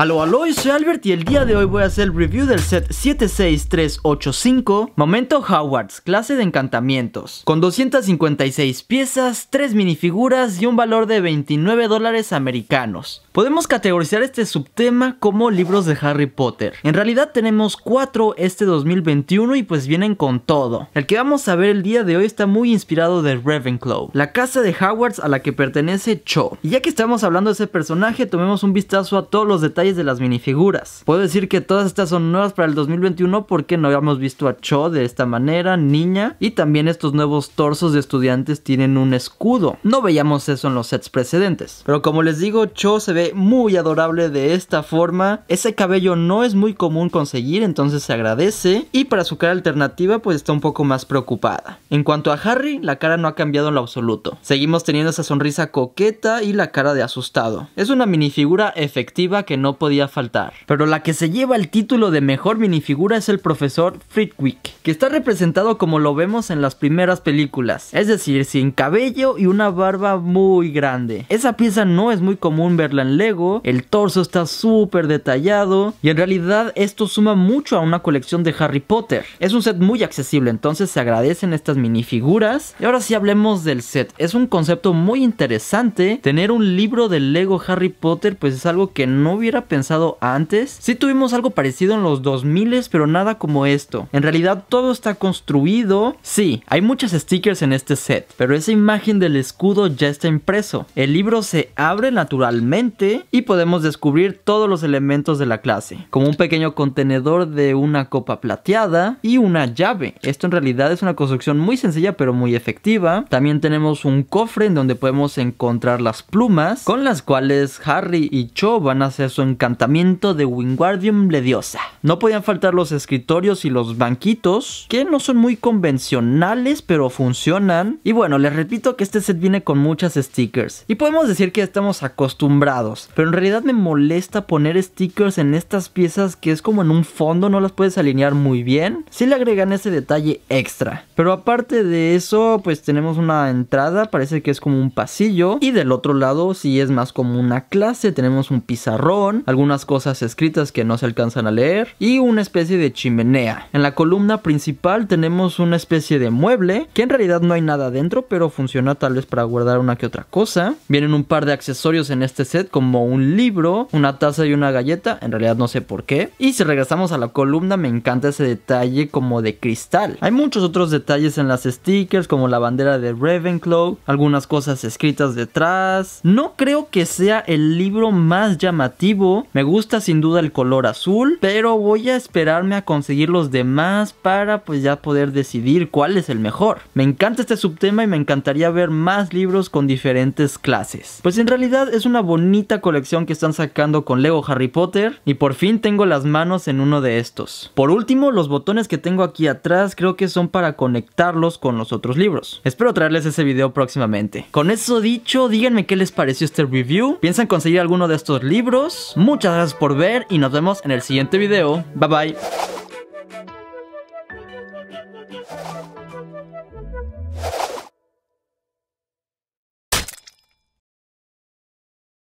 Aló, aló, soy Albert y el día de hoy voy a hacer el review del set 76385 Momento Howards, clase de encantamientos, con 256 piezas, 3 minifiguras y un valor de 29 dólares americanos. Podemos categorizar este subtema como libros de Harry Potter. En realidad tenemos cuatro este 2021 y pues vienen con todo. El que vamos a ver el día de hoy está muy inspirado de Ravenclaw, la casa de Howards a la que pertenece Cho. Y ya que estamos hablando de ese personaje, tomemos un vistazo a todos los detalles de las minifiguras. Puedo decir que todas estas son nuevas para el 2021 porque no habíamos visto a Cho de esta manera, niña, y también estos nuevos torsos de estudiantes tienen un escudo. No veíamos eso en los sets precedentes. Pero como les digo, Cho se ve muy adorable de esta forma. Ese cabello no es muy común conseguir, entonces se agradece. Y para su cara alternativa, pues está un poco más preocupada. En cuanto a Harry, la cara no ha cambiado en lo absoluto. Seguimos teniendo esa sonrisa coqueta y la cara de asustado. Es una minifigura efectiva que no podía faltar. Pero la que se lleva el título de mejor minifigura es el profesor Fritwick, que está representado como lo vemos en las primeras películas, es decir, sin cabello y una barba muy grande. Esa pieza no es muy común verla en Lego, el torso está súper detallado y en realidad esto suma mucho a una colección de Harry Potter. Es un set muy accesible, entonces se agradecen estas minifiguras. Y ahora sí hablemos del set. Es un concepto muy interesante. Tener un libro de Lego Harry Potter pues es algo que no hubiera pensado antes. Sí tuvimos algo parecido en los 2000 pero nada como esto. En realidad todo está construido. Sí, hay muchas stickers en este set, pero esa imagen del escudo ya está impreso. El libro se abre naturalmente y podemos descubrir todos los elementos de la clase, como un pequeño contenedor de una copa plateada y una llave. Esto en realidad es una construcción muy sencilla pero muy efectiva. También tenemos un cofre en donde podemos encontrar las plumas con las cuales Harry y Cho van a hacer su encantamiento de Wingardium Blediosa No podían faltar los escritorios y los banquitos, que no son muy convencionales pero funcionan. Y bueno, les repito que este set viene con muchas stickers y podemos decir que estamos acostumbrados pero en realidad me molesta poner stickers en estas piezas que es como en un fondo, no las puedes alinear muy bien. Si le agregan ese detalle extra. Pero aparte de eso, pues tenemos una entrada, parece que es como un pasillo. Y del otro lado, si es más como una clase, tenemos un pizarrón, algunas cosas escritas que no se alcanzan a leer y una especie de chimenea. En la columna principal tenemos una especie de mueble, que en realidad no hay nada dentro, pero funciona tal vez para guardar una que otra cosa. Vienen un par de accesorios en este set como un libro, una taza y una galleta. En realidad no sé por qué. Y si regresamos a la columna, me encanta ese detalle como de cristal. Hay muchos otros detalles en las stickers, como la bandera de Ravenclaw, algunas cosas escritas detrás. No creo que sea el libro más llamativo. Me gusta sin duda el color azul, pero voy a esperarme a conseguir los demás para pues ya poder decidir cuál es el mejor. Me encanta este subtema y me encantaría ver más libros con diferentes clases. Pues en realidad es una bonita colección que están sacando con Lego Harry Potter y por fin tengo las manos en uno de estos. Por último, los botones que tengo aquí atrás creo que son para conectarlos con los otros libros. Espero traerles ese video próximamente. Con eso dicho, díganme qué les pareció este review. ¿Piensan conseguir alguno de estos libros? Muchas gracias por ver y nos vemos en el siguiente video. Bye bye.